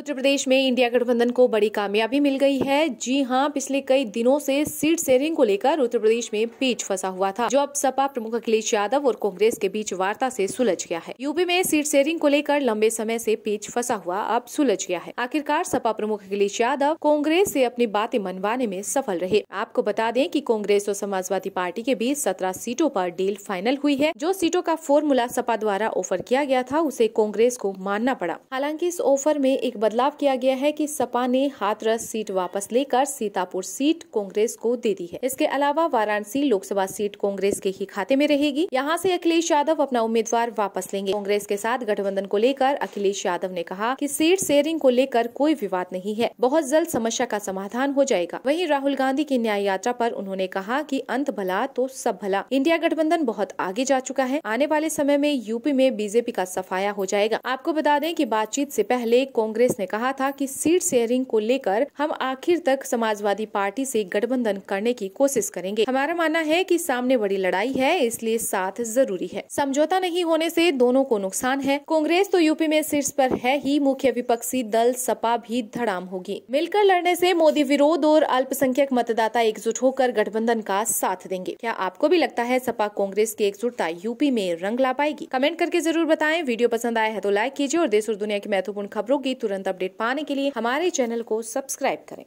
उत्तर प्रदेश में इंडिया गठबंधन को बड़ी कामयाबी मिल गई है जी हाँ पिछले कई दिनों से सीट शेयरिंग को लेकर उत्तर प्रदेश में पीछ फंसा हुआ था जो अब सपा प्रमुख अखिलेश यादव और कांग्रेस के बीच वार्ता से सुलझ गया है यूपी में सीट शेयरिंग को लेकर लंबे समय से पीछ फंसा हुआ अब सुलझ गया है आखिरकार सपा प्रमुख अखिलेश यादव कांग्रेस ऐसी अपनी बातें मनवाने में सफल रहे आपको बता दें की कांग्रेस और समाजवादी पार्टी के बीच सत्रह सीटों आरोप डील फाइनल हुई है जो सीटों का फॉर्मूला सपा द्वारा ऑफर किया गया था उसे कांग्रेस को मानना पड़ा हालांकि इस ऑफर में एक बदलाव किया गया है कि सपा ने हाथरस सीट वापस लेकर सीतापुर सीट कांग्रेस को दे दी है इसके अलावा वाराणसी लोकसभा सीट कांग्रेस के ही खाते में रहेगी यहाँ से अखिलेश यादव अपना उम्मीदवार वापस लेंगे कांग्रेस के साथ गठबंधन को लेकर अखिलेश यादव ने कहा की सीट शेयरिंग को लेकर कोई विवाद नहीं है बहुत जल्द समस्या का समाधान हो जाएगा वही राहुल गांधी की न्याय यात्रा आरोप उन्होंने कहा कि अंत भला तो सब भला इंडिया गठबंधन बहुत आगे जा चुका है आने वाले समय में यूपी में बीजेपी का सफाया हो जाएगा आपको बता दें की बातचीत ऐसी पहले कांग्रेस ने कहा था कि सीट शेयरिंग को लेकर हम आखिर तक समाजवादी पार्टी से गठबंधन करने की कोशिश करेंगे हमारा मानना है कि सामने बड़ी लड़ाई है इसलिए साथ जरूरी है समझौता नहीं होने से दोनों को नुकसान है कांग्रेस तो यूपी में शीर्ष पर है ही मुख्य विपक्षी दल सपा भी धड़ाम होगी मिलकर लड़ने से मोदी विरोध और अल्पसंख्यक मतदाता एकजुट होकर गठबंधन का साथ देंगे क्या आपको भी लगता है सपा कांग्रेस की एकजुटता यूपी में रंग ला पाएगी कमेंट करके जरूर बताएं वीडियो पसंद आया है तो लाइक कीजिए और देश और दुनिया की महत्वपूर्ण खबरों की तुरंत अपडेट पाने के लिए हमारे चैनल को सब्सक्राइब करें